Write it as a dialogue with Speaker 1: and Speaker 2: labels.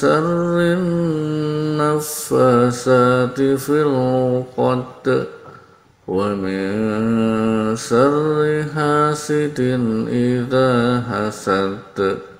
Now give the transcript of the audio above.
Speaker 1: شر النفاسات في العقد ومن شر حاسد إذا حسد